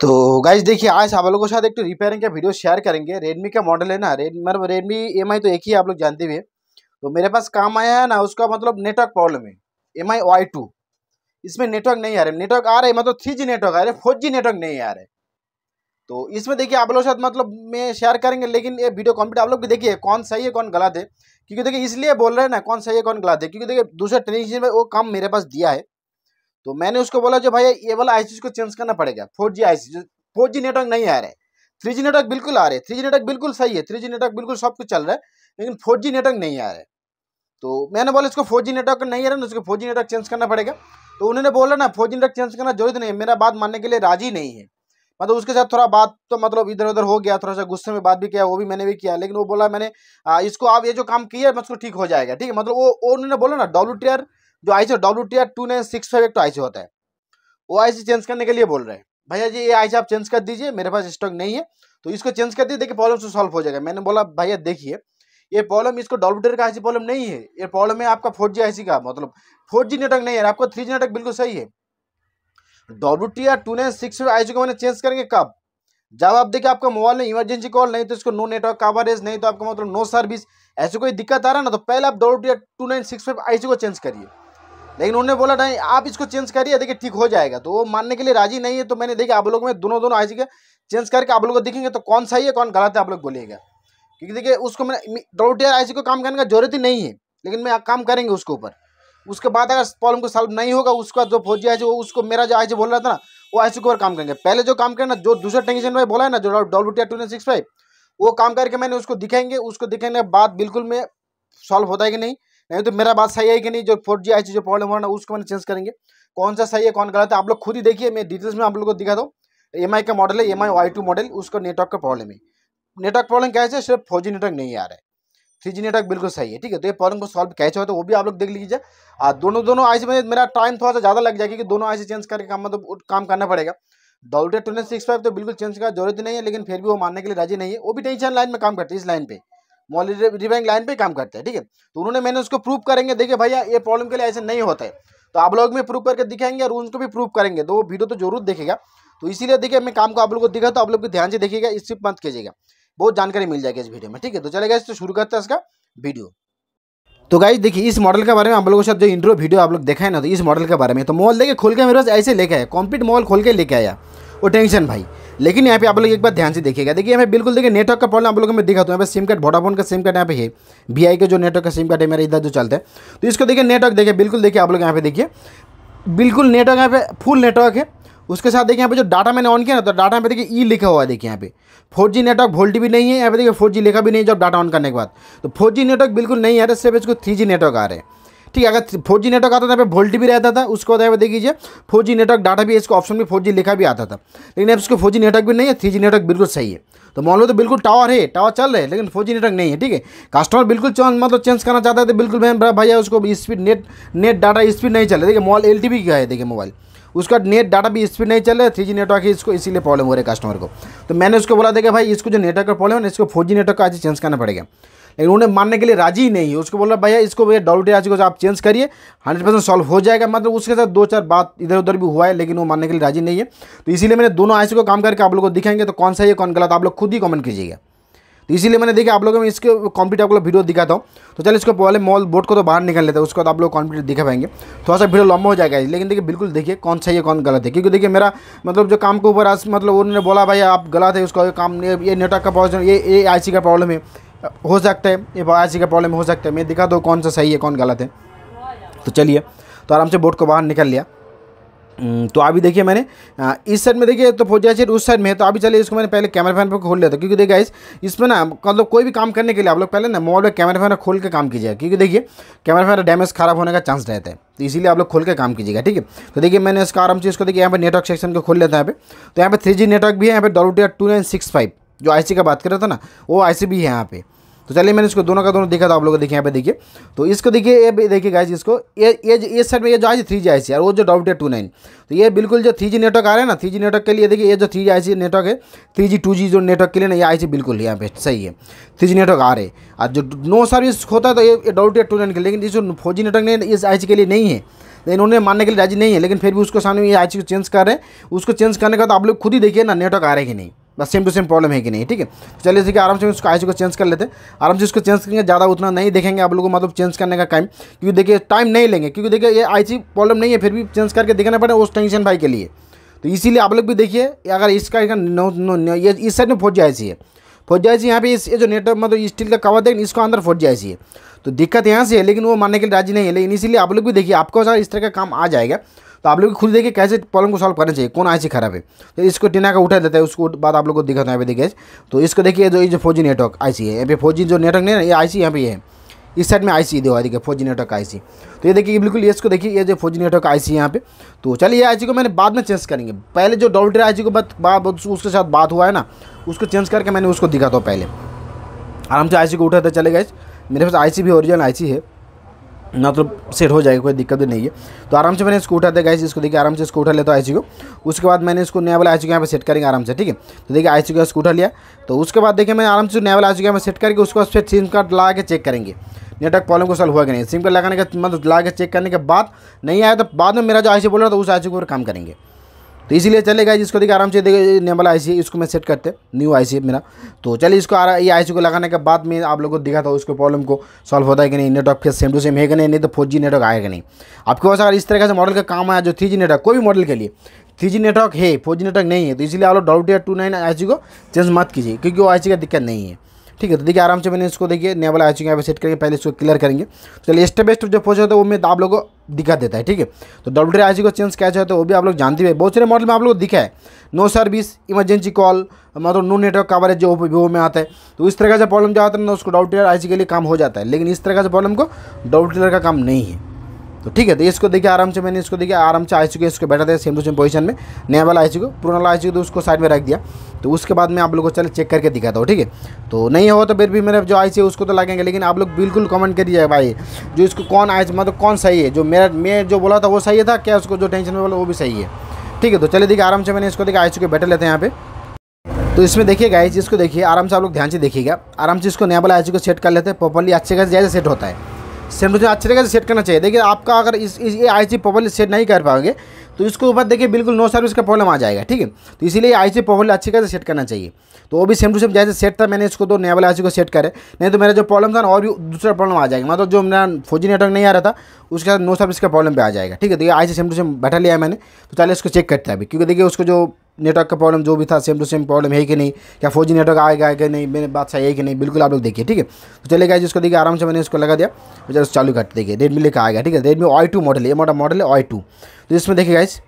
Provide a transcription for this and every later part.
तो गाइज देखिए आज आप लोगों के साथ एक तो रिपेयरिंग का वीडियो शेयर करेंगे रेडमी का मॉडल है ना रेड मतलब रेडमी एम तो एक ही आप लोग जानते हुए तो मेरे पास काम आया है ना उसका मतलब नेटवर्क प्रॉब्लम है एम आई वाई टू इसमें नेटवर्क नहीं आ रहा है नेटवर्क आ रहा है मतलब थ्री जी नेटवर्क आ रहा है फोर जी नेटवर्क नहीं आ रहा है तो इसमें देखिए आप लोगों के साथ मतलब मैं शेयर करेंगे लेकिन ये वीडियो कंप्लीट आप लोग भी देखिए कौन सही है कौन गलत है क्योंकि देखिए इसलिए बोल रहे हैं ना कौन सही है कौन गलत है क्योंकि देखिए दूसरे ट्रेनिंग में वो काम मेरे पास दिया है तो मैंने उसको बोला जो भाई ये वाला आई को चेंज करना पड़ेगा four G I four G network नहीं आ रहे थ्री जी नेटवर्क बिल्कुल आ रहे थ्री जी नेटवर्क बिल्कुल सही है थ्री जी नेटवर्क बिल्कुल सब कुछ चल रहा है लेकिन फोर जी नेटवर्क नहीं आ रहा तो मैंने बोला इसको फोर जी नेटवर्क नहीं आ रहा ना उसको फोर जी नेटवर्क चेंज करना पड़ेगा तो उन्होंने बोला ना फोर जी नेटवर्क चेंज करना जरूरत तो नहीं है मेरा बात मानने के लिए राजी नहीं है मतलब उसके साथ थोड़ा बात तो मतलब इधर उधर हो गया थोड़ा सा गुस्से में बात भी किया वो भी मैंने भी किया लेकिन वो बोला मैंने आ, इसको आप ये जो काम किया है उसको ठीक हो जाएगा ठीक है मतलब वो उन्होंने बोला ना डब्ल्यू जो I C W T R two nine six five एक तो आई होता है वो आई चेंज करने के लिए बोल रहे हैं भैया जी ये आई आप चेंज कर दीजिए मेरे पास स्टॉक नहीं है तो इसको चेंज कर दिए देखिए प्रॉब्लम से सॉल्व हो जाएगा मैंने बोला भैया देखिए ये प्रॉब्लम इसको डब्ल्यू का आई प्रॉब्लम नहीं है ये प्रॉब्लम है आपका फोर जी का मतलब फोर जी नेटवर्क नहीं है आपका थ्री जी नेटवर्क बिल्कुल सही है W T R two nine six I को मैंने चेंज करेंगे कब जब आप देखिए आपका मोबाइल में इमरजेंसी कॉल नहीं तो इसको नो नेटवर्क कवरेज नहीं तो आपका मतलब नो सर्विस ऐसी कोई दिक्कत आ रहा है ना तो पहले आप W T R two nine six five I C को चेंज करिए लेकिन उन्होंने बोला नहीं आप इसको चेंज करिए देखिए ठीक हो जाएगा तो वो मानने के लिए राजी नहीं है तो मैंने देखिए आप लोग में दोनों दोनों आई के चेंज करके आप लोग को देखेंगे तो कौन सही है कौन गलत है आप लोग बोलिएगा क्योंकि देखिए उसको मैंने डब्ल्यू आई को काम करने का जरूरत ही नहीं है लेकिन मैं काम करेंगे उसके ऊपर उसके बाद अगर प्रॉब्लम को सॉल्व नहीं होगा उसका जो फौजी आई वो उसको मेरा जो आई बोल रहा था ना वो आई के ऊपर काम करेंगे पहले जो काम करना जो दूसरे टेंशन भाई बोला है ना जो डब्ल्यू टू सिक्स फाइव वो काम करके मैंने उसको दिखाएंगे उसको दिखाने के बाद बिल्कुल मैं सॉल्व होता है कि नहीं नहीं तो मेरा बात सही है कि नहीं जो फोर जी आई जो प्रॉब्लम हो रहा है उसको मैंने चेंज करेंगे कौन सा सही है कौन गलत है आप लोग खुद ही देखिए मैं डिटेल्स में आप लोग को दिखा दो एम का मॉडल है एम आई मॉडल उसको नेटवर्क का प्रॉब्लम है नेटवर्क प्रॉब्लम कैसे सिर्फ फोर नेटवर्क नहीं आ रहा है थ्री जी नेटवर्क बिल्कुल सही है ठीक है तो ये प्रॉब्लम को सॉल्व कैसे होता है वो भी आप लोग देख लीजिए और दोनों दोनों आई में मेरा टाइम थोड़ा सा ज़्यादा लग जाएगा क्योंकि दोनों आई चेंज करके काम मतलब काम करना पड़ेगा डॉल्टे टू सिक्स फाइव तो बिल्कुल चेंज का जरूरत नहीं है लेकिन फिर भी वो मानने के लिए राजी नहीं है वो भी टेंशन लाइन में काम करती है इस लाइन पर मॉली रिवाइंग लाइन पे काम करते हैं ठीक है तो उन्होंने मैंने उसको प्रूफ करेंगे देखिए भैया ये प्रॉब्लम के लिए ऐसे नहीं होता है तो आप लोग भी प्रूव करके दिखाएंगे और उनको भी प्रूफ करेंगे तो वो वीडियो तो जरूर देखेगा तो इसीलिए देखिए मैं काम को आप लोग को दिखा तो आप लोग भी ध्यान से देखिएगा इस मत कीजिएगा बहुत जानकारी मिल जाएगी इस वीडियो में ठीक है तो चलेगा इससे तो शुरू करते हैं इसका वीडियो तो गाइज देखिए इस मॉडल के बारे में आप लोगों के साथ जो इंट्रो वीडियो आप लोग देखा है ना तो इस मॉडल के बारे में तो मॉल देखिए खोल के मेरे पास ऐसे लेके आया कॉम्प्लीट मॉल खोल के लेके आया वो टेंशन भाई लेकिन यहाँ पे आप लोग एक बार ध्यान से देखिएगा देखिए यहाँ पे बिल्कुल देखिए नेटवर्क का प्रॉब्लम आप लोगों को मैं दिखाता हूँ यहाँ पे सिम कार्ड वोडाफोन का सिम कार्ड यहाँ पे है वी के जो नेटवर्क का सिम कार्ड है मेरा इधर जो चलता है तो इसको देखिए नेटवर्क देखिए बिल्कुल देखिए आप लोग यहाँ पे देखिए बिल्कुल नेटवर्क यहाँ पे फुल नेटवर्क है उसके साथ देखिए यहाँ पे जो डाटा मैंने ऑन किया ना तो डाटा यहाँ पे देखिए ई लिखा हुआ है देखिए यहाँ पे फोर जी नेटवर्क वोल्ट भी नहीं है यहाँ पे देखिए फोर जी लिखा भी नहीं है जब डाटा ऑन करने के बाद तो फोर जी नेटवर्क बिल्कुल नहीं आ रहा सिर्फ इसको थ्री जी नेटवर्क आ रहे हैं ठीक है अगर फोर जी नेटवर्क आता था यहाँ पर वोल्ट भी रहता था उसको बताया देख लीजिए फोर जी नेटवर्क डाटा भी इसको ऑप्शन में फोर जी लिखा भी आता था लेकिन अब इसको फोर जी नेटवर्क भी नहीं है थ्री जी नेटवर्क बिल्कुल सही है तो मान लो तो बिल्कुल टावर है टावर चल रहे लेकिन फोर जी नेटवर्क नहीं है ठीक है कस्टमर बिल्कुल मतलब चेंज करना चाहता है तो बिल्कुल मैं भैया उसको speed net net data speed नहीं चल रहा देखिए मॉल एल टी का है देखिए मोबाइल उसका नेट डाटा भी स्पीड नहीं चल रहा है थ्री जी नेटवर्क इसको इसीलिए प्रॉब्लम हो रहा है कस्टमर को तो मैंने उसको बोला देखा भाई इसको जो नेटवर्क का प्रॉब्लम है इसको फोर जी नेटवर्क का आज चेंज करना पड़ेगा लेकिन उन्हें मानने के लिए राजी ही नहीं है उसको बोला भैया इसको भैया डब्ल्यू टी को आप चेंज करिए हंड्रेड परसेंट सॉल्व हो जाएगा मतलब उसके साथ दो चार बात इधर उधर भी हुआ है लेकिन वो मानने के लिए राजी नहीं है तो इसीलिए मैंने दोनों आईसी को काम करके आप लोग को दिखाएंगे तो कौन सा है कौन गलत आप लोग खुद ही कॉमेंट कीजिएगा तो इसीलिए मैंने देखा आप लोगों में इसके कंप्यूटर आप लोग वीडियो दिखाता हूँ तो चलिए इसको पहले मॉल बोर्ड को तो बाहर निकाल लेते हैं उसके बाद आप लोग कंप्यूटर दिखा पाएंगे थोड़ा सा वीडियो लंबा हो जाएगा लेकिन देखिए बिल्कुल देखिए कौन सही है कौन गलत है क्योंकि देखिए मेरा मतलब जो काम के ऊपर आज मतलब उन्होंने बोला भाई आप गलत है उसका काम ये नेटवर्क का प्रॉब्लम ये ए आई का प्रॉब्लम है हो सकता है ये बयासी का प्रॉब्लम हो सकता है मैं दिखा दो कौन सा सही है कौन गलत है तो चलिए तो आराम से बोर्ड को बाहर निकल लिया हम्म, तो अभी देखिए मैंने इस साइड में देखिए तो फौजिया सेट उस साइड में है तो अभी चलिए इसको मैंने पहले कैमरा फैन पर खोल लेता क्योंकि देखिए इस इसमें ना मतलब कोई भी काम करने के लिए आप लोग पहले ना मोबाइल पर कैमरा फैन खोल के काम कीजिएगा क्योंकि देखिए कैमरा फैन डैमेज खराब होने का चांस रहता है तो इसीलिए आप लोग खोल के काम कीजिएगा ठीक है तो देखिए मैंने इसका आराम से इसको देखिए यहाँ पर नेटवर्क सेक्शन को खोल लेता है यहाँ पर तो यहाँ पर थ्री नेटवर्क भी है यहाँ पर W two nine six five जो आईसी का बात कर रहा था ना वो आईसी भी है यहाँ पे तो चलिए मैंने इसको दोनों का दोनों देखा था आप लोगों को देखिए यहाँ पे देखिए तो इसको देखिए ये देखिए गाइस इसको ये ये इस साइड में ये जो आई थ्री जी आई सी और वो जो डाउट है टू नाइन तो ये बिल्कुल जो थ्री जी नेटवर्क आ रहा है ना थ्री जी नेटवर्क के लिए देखिए ये जो three G I C network है थ्री जी टू जी जो नेटवर्क के लिए ना ये आई सी बिल्कुल यहाँ पे सही है थ्री जी नेटवर्क आ रहे और जो नो सर्विस होता है तो ये डाउट है टू नाइन के लेकिन जो फोर जी नेटवर्क नहीं इस आई सी के लिए नहीं है लेकिन तो उन्होंने मानने के लिए राजी नहीं है लेकिन फिर भी उसको सामने ये आई सी को चेंज कर रहे हैं उसको चेंज करने का तो आप लोग खुद ही देखिए ना नेटवर्क आ रहे कि नहीं बस सेम टू सेम प्रॉब्लम है कि नहीं ठीक है चलिए ठीक है आराम से उसको आई को चेंज कर लेते हैं आराम से उसको चेंज करेंगे ज़्यादा उतना नहीं देखेंगे आप लोगों को मतलब चेंज करने का टाइम क्योंकि देखिए टाइम नहीं लेंगे क्योंकि देखिए ये आई प्रॉब्लम नहीं है फिर भी चेंज करके देखना पड़े उस टेंशन भाई के लिए तो इसीलिए आप लोग भी देखिए अगर इसका नो नो ये इस साइड में फोर जी है फोर जी यहाँ पे इस जो नेटवर्क मतलब स्टील का कवर देखें इसको अंदर फोर जी है तो दिक्कत यहाँ से है लेकिन वो मानने के लिए राजी नहीं है लेकिन इसीलिए आप लोग भी देखिए आपको अगर इस तरह का काम आ जाएगा तो आप लोग खुद देखिए कैसे प्रॉब्लम को सॉल्व करना चाहिए कौन सी खराब है तो इसको टिना का उठा देता है उसको बाद आप लोग को दिखाता है देखिए तो इसको देखिए जो ये फोर फोर नेटवर्क आई है यहाँ पे फोर जो नेटवर्क नहीं है ये आई सी यहाँ पे है इस साइड में आईसी दो देखिए फोर जी नेटवर्क सी तो ये देखिए बिल्कुल इसको देखिए ये जो फोर जी नेटवर्क आई सी यहाँ पे तो चलिए ये आईसी को मैंने बाद में चेंज करेंगे पहले जो डबल आई सी को बात, उसके साथ बात हुआ है ना उसको चेंज करके मैंने उसको दिखाता हूँ पहले आराम से आईसी को उठाते चले गए मेरे पास सी भी ओरिजिनल सी है मतलब तो सेट हो जाएगा कोई दिक्कत नहीं है तो आराम से मैंने इसको उठा दिया गाइस इसको देखिए आराम से इसको उठा लेता तो आई को उसके बाद मैंने इसको नया वाला आई यहाँ पर सेट करेंगे आराम से ठीक है तो देखिए आई को इसको उठा लिया तो उसके बाद देखिए मैंने आराम से नया वाला आई यहाँ पर सेट करके उसके बाद फिर सिम कार्ड लगा के चेक करेंगे नेटवर्क प्रॉब्लम को सॉल्व हुआ कि नहीं सिम कार्ड लगाने का मतलब लगा के चेक करने के बाद नहीं आया तो बाद में मेरा जो आई सी बोल रहा था उस आई को काम करेंगे तो इसीलिए चलेगा जिसको देखिए आराम से देखिए वाला आई सी इसको मैं सेट करते न्यू आई सी मेरा तो चलिए इसको आ ये आई सी को लगाने के बाद में आप लोगों को दिखा था उसको प्रॉब्लम को सॉल्व होता है कि नहीं नेटवर्क फिर सेम टू सेम है कि नहीं नहीं तो फोर जी नेटवर्क आएगा नहीं आपके पास अगर इस तरह से मॉडल का काम आया जो थ्री जी नेटवर्क कोई भी मॉडल के लिए थ्री जी नेटवर्क है फोर जी नेटवर्क नहीं है तो इसलिए आप लोग डब्ल्यू या टू नाइन आई सी को चेंज मत कीजिए क्योंकि वो आई सी का दिक्कत नहीं है ठीक है तो देखिए आराम से मैंने इसको देखिए नेवल आ चुका है सेट करेंगे पहले इसको क्लियर करेंगे तो चलिए स्टेप बाई स्टेप जो प्रोसेस होता है वो मैं तो आप लोगों को दिखा देता है ठीक है तो डब्ल्यू डी आई को चेंज क्या होता है वो भी आप लोग जानते हैं बहुत सारे मॉडल में आप लोग को दिखा है नो सर्विस इमरजेंसी कॉल मतलब नो नेटवर्क कवरेज जो वीवो में आता है तो इस तरह का जो प्रॉब्लम जो आता है ना उसको डब्ल्यू टी आई के लिए काम हो जाता है लेकिन इस तरह का जो प्रॉब्लम को डब्ल्यू टी का काम नहीं है तो ठीक है तो इसको देखिए आराम से मैंने इसको देखिए आराम से आ चुके इसको बैठा दिया सेम टू सेम पोजीशन में नया वाला आई को पुराना आई तो उसको साइड में रख दिया तो उसके बाद मैं आप लोग को चले चेक करके दिखाता हूँ ठीक है तो नहीं हो तो फिर भी मेरे जो आई है उसको तो लगेंगे लेकिन आप लोग बिल्कुल कमेंट करिए भाई जो इसको कौन आई मतलब कौन सही है जो मेरा मैं जो बोला था वो सही था क्या उसको जो टेंशन में बोला वो भी सही है ठीक है तो चले देखिए आराम से मैंने इसको देखिए आई चुके बैठे लेते हैं यहाँ पे तो इसमें देखिए गाइज इसको देखिए आराम से आप लोग ध्यान से देखिएगा आराम से इसको नया वाला आई को सेट कर लेते हैं प्रॉपरली अच्छे खास जैसे सेट होता है सेम टू सेम अच्छे तरीके से सेट करना चाहिए देखिए आपका अगर इस, ये आई सी प्रॉपरली सेट नहीं कर पाओगे तो इसके ऊपर देखिए बिल्कुल नो सर्विस का प्रॉब्लम आ जाएगा ठीक है तो इसीलिए आई सी प्रॉपरली अच्छी तरह से सेट करना चाहिए तो वो भी सेम टू सेम जैसे सेट था मैंने इसको तो नया वाला आई सी को सेट करे नहीं तो मेरा जो प्रॉब्लम था ना और भी दूसरा प्रॉब्लम आ जाएगा मतलब जो मेरा फोर जी नेटवर्क नहीं आ रहा था उसके साथ नो सर्विस का प्रॉब्लम भी आ जाएगा ठीक है तो ये I C same to same बैठा लिया मैंने तो चलिए इसको चेक करते हैं अभी क्योंकि देखिए उसको जो नेटवर्क का प्रॉब्लम जो भी था सेम टू सेम प्रॉब्लम है कि नहीं क्या फोर जी नेटवर्क आएगा कि नहीं मेरे बात सही है कि नहीं बिल्कुल आप लोग देखिए ठीक है तो चले गए जिसको देखिए आराम से मैंने उसको लगा दिया जरा चालू कर देखिए रेडमी लेकर आएगा ठीक है रेडमी आई टू मॉडल है मोटा मॉडल है आई टू तो इसमें देखिए गाइज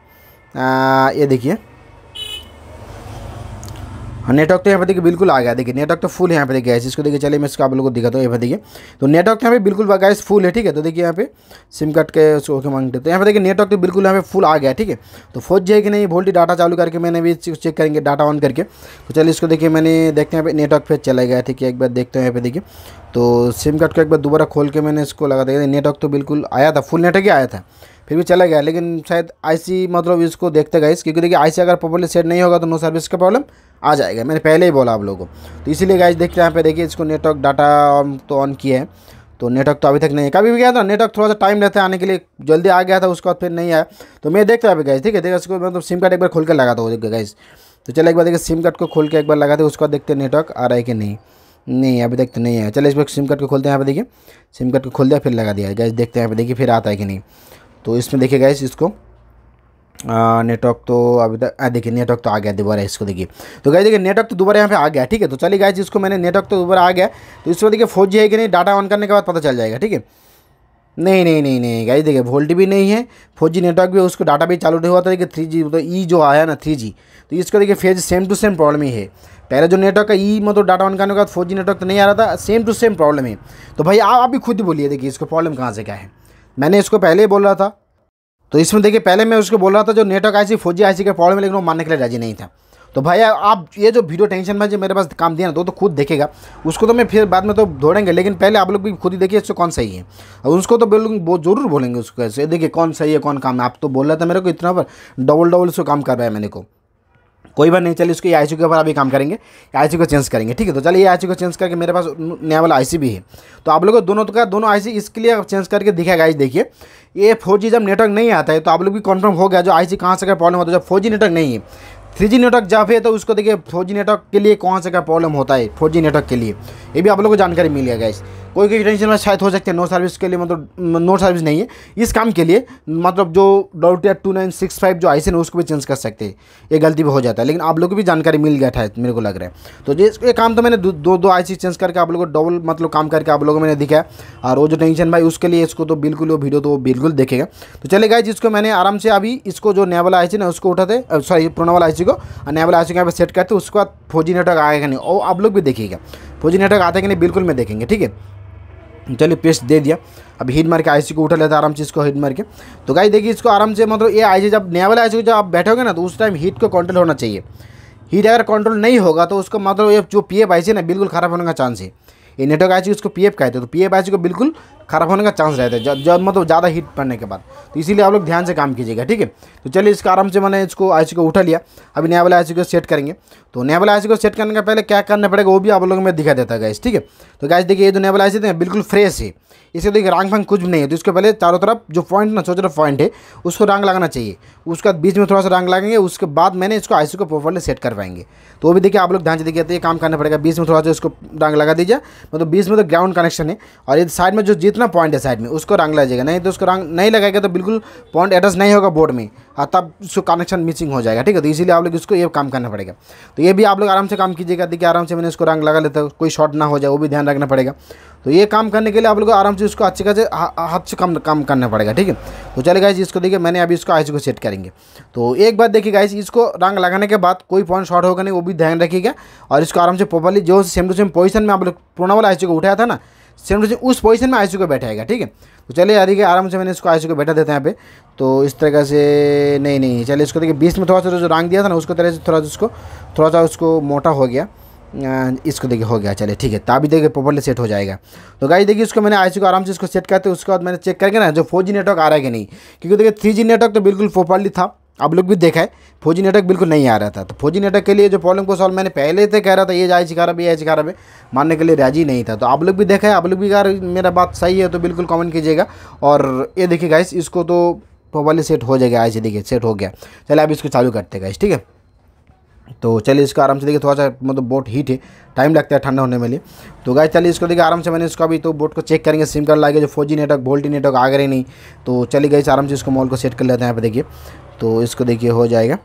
ये देखिए नेटवर्क हाँ, तो यहाँ पर देखिए बिल्कुल आ गया देखिए नेटवर्क तो फुल यहाँ पे देखिए गैस इसको देखिए चलिए मैं इसको आप लोगों को दिखाता हूँ यहाँ पर देखिए तो नेटवर्क तो यहाँ पे बिल्कुल गैस फुल है ठीक है तो देखिए यहाँ पे सिम कार्ड के उसको ओके मांगते तो यहाँ पर देखिए नेटवर्क तो बिल्कुल यहाँ पे फुल आ गया ठीक है तो फोर जी है कि नहीं वोल्टी डाटा चालू करके मैंने भी चेक करेंगे डाटा ऑन करके तो चलिए इसको देखिए मैंने देखते हैं यहाँ पे नेटवर्क फिर चला गया ठीक है एक बार देखते हैं यहाँ पे देखिए तो सिम कार्ड को एक बार दोबारा खोल के मैंने इसको लगा दिया नेटवर्क तो बिल्कुल आया था फुल नेटवर्क ही आया था फिर भी चला गया लेकिन शायद आईसी मतलब इसको देखते गए क्योंकि देखिए आईसी अगर प्रॉपरली सेट नहीं होगा तो नो सर्विस का प्रॉब्लम आ जाएगा मैंने पहले ही बोला आप लोगों को तो इसीलिए गाइज देखिए यहाँ पे देखिए इसको नेटवर्क डाटा तो ऑन किया है तो नेटवर्क तो अभी तक नहीं है कभी भी गया था नेटवर्क थोड़ा सा टाइम रहता है आने के लिए जल्दी आ गया था उसके बाद फिर नहीं आया तो मैं देखता अभी गाइज ठीक है देखा इसको मतलब सिम कार्ड एक बार खोल कर लगा था गाइज तो चलो एक बार देखिए सिम कार्ड को खोल के एक बार लगाते उसके बाद देखते नेटवर्क आ रहा है कि नहीं नहीं अभी तक तो नहीं आया चलो इस बार सिम कार्ड को खोलते हैं यहाँ पे देखिए सिम कार्ड को खोल दिया फिर लगा दिया गैस देखते हैं यहाँ पे देखिए फिर आता है कि नहीं तो इसमें देखिए गाइस इसको नेटवर्क तो अभी तक देखिए नेटवर्क तो आ गया दोबारा इसको देखिए तो गाइस देखिए नेटवर्क तो दोबारा यहाँ पे आ गया ठीक है तो चलिए गाइस इसको मैंने नेटवर्क तो दोबारा आ गया तो इसमें देखिए फोर जी है कि नहीं डाटा ऑन करने के बाद पता चल जाएगा ठीक है नहीं नहीं नहीं नहीं गाइस देखिए वोल्ट भी नहीं है फोर जी नेटवर्क भी उसको डाटा भी चालू नहीं हुआ था देखिए थ्री जी तो ई जो आया ना थ्री जी तो इसको देखिए phase same to same problem ही है पहले जो नेटवर्क का ई e मतलब डाटा ऑन करने के बाद फोर जी नेटवर्क तो नहीं आ रहा था सेम टू सेम प्रॉब्लम है तो भाई आप भी खुद बोलिए देखिए इसको प्रॉब्लम कहाँ से क्या है मैंने इसको पहले ही बोल रहा था तो इसमें देखिए पहले मैं उसको बोल रहा था जो नेटवर्क आई सी फोजी आई के प्रॉब्लम में लेकिन वो मानने के लिए राजी नहीं था तो भैया आप ये जो वीडियो टेंशन में जो मेरे पास काम दिया ना तो, तो खुद देखेगा उसको तो मैं फिर बाद में तो दौड़ेंगे लेकिन पहले आप लोग भी खुद ही देखिए इससे कौन सही है और उसको तो बोलूँगी बहुत जरूर बोलेंगे उसको ऐसे देखिए कौन सही है कौन काम है आप तो बोल रहा था मेरे को इतना पर डबल डबल से काम कर रहा है मैंने को कोई बात नहीं चलिए उसके आई के ऊपर अभी काम करेंगे आई को चेंज करेंगे ठीक है तो चलिए आई को चेंज करके मेरे पास नया वाला आई भी है तो आप लोगों को दोनों का दोनों आई इसके लिए चेंज करके दिखेगा आई देखिए ये फोर जब नेटवर्क नहीं आता है तो आप लोग भी कन्फर्म हो गया जो आई सी कहाँ से क्या प्रॉब्लम होता है जब फोर नेटवर्क नहीं है थ्री जी नेटवर्क जब है तो उसको देखिए फोर जी नेटवर्क के लिए कौन सा क्या प्रॉब्लम होता है फोर जी नेटवर्क के लिए ये भी आप लोग को जानकारी मिल गया गाइस कोई कोई टेंशन में शायद हो सकते हैं नो सर्विस के लिए मतलब नो सर्विस नहीं है इस काम के लिए मतलब जो डॉट या टू नाइन सिक्स फाइव जो आई सी उसको भी चेंज कर सकते हैं ये गलती भी हो जाता है लेकिन आप लोग को भी जानकारी मिल गया था मेरे को लग रहा है तो ये काम तो मैंने दो दो आई चेंज करके आप लोगों को डबल मतलब काम करके आप लोगों को मैंने दिखाया और वो जो टेंशन भाई उसके लिए इसको तो बिल्कुल वो वीडियो तो वो बिल्कुल देखेगा तो चले गए जिसको मैंने आराम से अभी इसको जो नया वाला आई ना उसको उठाते सॉरी पुराना वाला आई को और नया वाला आई सी को यहाँ पर सेट करते उसके बाद फौजी नेटवर्क आएगा नहीं और आप लोग भी देखिएगा फौजी नेटवर्क आता है कि नहीं बिल्कुल मैं देखेंगे ठीक है चलिए पेस्ट दे दिया अब हीट मार के आईसी को उठा लेता आराम से इसको हीट मार के तो गाई देखिए इसको आराम से मतलब ये आईसी जब नया वाला आईसी सी जब आप बैठोगे ना तो उस टाइम हीट को कंट्रोल होना चाहिए हीट अगर कंट्रोल नहीं होगा तो उसको मतलब ये जो पी एफ आई सी ना बिल्कुल ख़राब होने का चांस है ये नेटवर्क आई सी उसको पी एफ कहते हैं तो पी एफ आई सी को बिल्कुल खराब होने का चांस रहता है जब मतलब ज़्यादा हीट पड़ने के बाद तो इसीलिए आप लोग ध्यान से काम कीजिएगा ठीक है तो चलिए इसका आराम से मैंने इसको आई को उठा लिया अभी नया वाला आई को सेट करेंगे तो नया वाला आई को सेट करने का पहले क्या करना पड़ेगा वो भी आप लोगों में दिखा देता है गैस ठीक है तो गैस देखिए ये जो नया वाला आई सी बिल्कुल फ्रेश है इसे देखिए रंग फंग कुछ भी नहीं है तो इसके पहले चारों तरफ जो पॉइंट ना छोटे पॉइंट है उसको रंग लगाना चाहिए बाद बीच में थोड़ा सा रंग लगाएंगे उसके बाद मैंने इसको आई को प्रॉपरली सेट कर पाएंगे तो वो भी देखिए आप लोग ध्यान से देखिए तो ये काम करना पड़ेगा बीच में थोड़ा सा इसको रंग लगा दीजिए मतलब बीच में तो ग्राउंड कनेक्शन है और ये साइड में जो जीत कितना पॉइंट है साइड में उसको रंग लगाइएगा नहीं तो उसको रंग नहीं लगाएगा तो बिल्कुल पॉइंट एड्रेस नहीं होगा बोर्ड में और हाँ, तब उसको कनेक्शन मिसिंग हो जाएगा ठीक है तो इसीलिए आप लोग इसको ये काम करना पड़ेगा तो ये भी आप लोग आराम से काम कीजिएगा देखिए आराम से मैंने इसको रंग लगा लेता कोई शॉर्ट ना हो जाए वो भी ध्यान रखना पड़ेगा तो ये काम करने के लिए आप लोग आराम से उसको अच्छे खासे हाथ से कम काम करना पड़ेगा ठीक है तो चले गाइज इसको देखिए मैंने अभी इसको आइज को सेट करेंगे तो एक बार देखिए गाइज इसको रंग लगाने के बाद कोई पॉइंट शॉर्ट होगा नहीं वो भी ध्यान रखिएगा और इसको आराम से प्रॉपरली जो सेम टू सेम पोजिशन में आप लोग पुराना वाला आइज को उठाया था ना सेम टू सेम उस पोजीशन में आईसी को बैठाएगा ठीक है तो चलिए यार आराम से मैंने इसको आईसी को बैठा देता हैं यहाँ पे तो इस तरह से नहीं नहीं चलिए इसको देखिए बीस में थोड़ा सा जो रंग दिया था ना उसको तरह से थोड़ा सा उसको थोड़ा सा उसको मोटा हो गया इसको देखिए हो गया चलिए ठीक है तभी तो देखिए प्रॉपरली सेट हो जाएगा तो गाइस देखिए इसको मैंने आईसी को आराम से इसको सेट करते उसके बाद मैंने चेक करके ना जो फोर नेटवर्क आ रहा है कि नहीं क्योंकि देखिए थ्री नेटवर्क तो बिल्कुल प्रॉपरली था आप लोग भी देखा है फौजी नेटवर्क बिल्कुल नहीं आ रहा था तो फौजी नेटवर्क के लिए जो प्रॉब्लम को सॉल्व मैंने पहले से कह रहा था ये जाए शिकार है ये सिखा है मानने के लिए राजी नहीं था तो आप लोग भी देखा है आप लोग भी यार मेरा बात सही है तो बिल्कुल कमेंट कीजिएगा और ये देखिए गाइस इसको तो प्रॉब्लम सेट हो जाएगा ऐसे देखिए सेट हो गया चले अब इसको चालू करते गाइस ठीक है तो चलिए इसको आराम से देखिए थोड़ा सा मतलब बोट हीट है टाइम लगता है ठंडा होने में लिए तो गाय चलिए इसको देखिए आराम से मैंने इसको अभी तो बोट को चेक करेंगे सिम कार्ड लाएगा जो four G network VoLTE network आ गए नहीं तो चलिए गई आराम से इसको मॉल को सेट कर लेते हैं यहाँ पर देखिए तो इसको देखिए हो जाएगा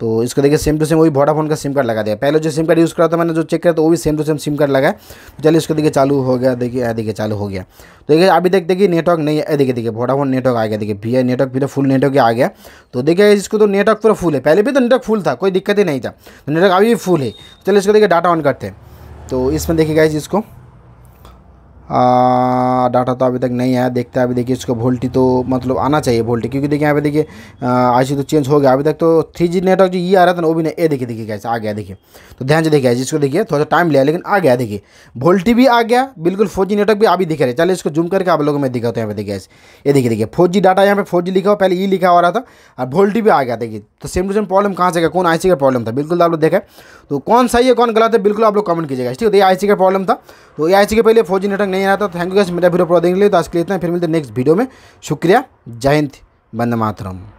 तो इसको देखिए सेम टू सेम वही वोडाफोन का सिम कार्ड लगा दिया पहले जो सिम कार्ड यूज़ करा था मैंने जो चेक किया तो वो भी same to same sim card लगा तो चलिए इसको देखिए चालू हो गया देखिए देखिए चालू हो गया तो देखिए अभी देख देखिए नेटवर्क नहीं है देखिए देखिए वोडाफोन नेटवर्क आ गया देखिए भी नेटवर्क पूरा फुल नेटवर्क आ गया तो देखिए इसको तो नेटवर्क पूरा फुल है पहले भी तो नेटवर्क फुल था कोई दिक्कत ही नहीं था नेटवर्क तो अभी भी फुल है चलिए इसको देखिए डाटा ऑन करते हैं तो इसमें देखिए गाइज इसको डाटा तो अभी तक नहीं आया देखते हैं अभी देखिए इसको वोल्टी तो मतलब आना चाहिए वोल्टी क्योंकि देखिए यहाँ पे देखिए आज तो चेंज हो गया अभी तक तो थ्री जी नेटवर्क जो ये e आ रहा था ना वो भी नहीं ए देखिए देखिए कैसे आ गया देखिए तो ध्यान से देखिए इसको देखिए थोड़ा सा टाइम लिया लेकिन आ गया देखिए वोल्टी भी आ गया बिल्कुल फोर नेटवर्क भी अभी दिख रहे चले इसको जूम करके आप लोगों में दिखाते हैं यहाँ पे देखिए ये देखिए देखिए फोर डाटा यहाँ पे फोर लिखा हुआ पहले ई e लिखा हो रहा था और वोल्टी भी आ गया देखिए तो सेम टू सेम प्रॉब्लम कहाँ से गया कौन आई का प्रॉब्लम था बिल्कुल आप लोग देखें तो कौन सही है कौन गलत है बिल्कुल आप लोग कमेंट कीजिएगा ठीक है तो ये आई का प्रॉब्लम था तो या इसी के पहले फौजी नेटवर्क नहीं आता था थैंक यू गैस मेरा वीडियो पूरा देखने तो आज के लिए इतना फिर मिलते नेक्स्ट वीडियो में शुक्रिया जय हिंद बंद मातरम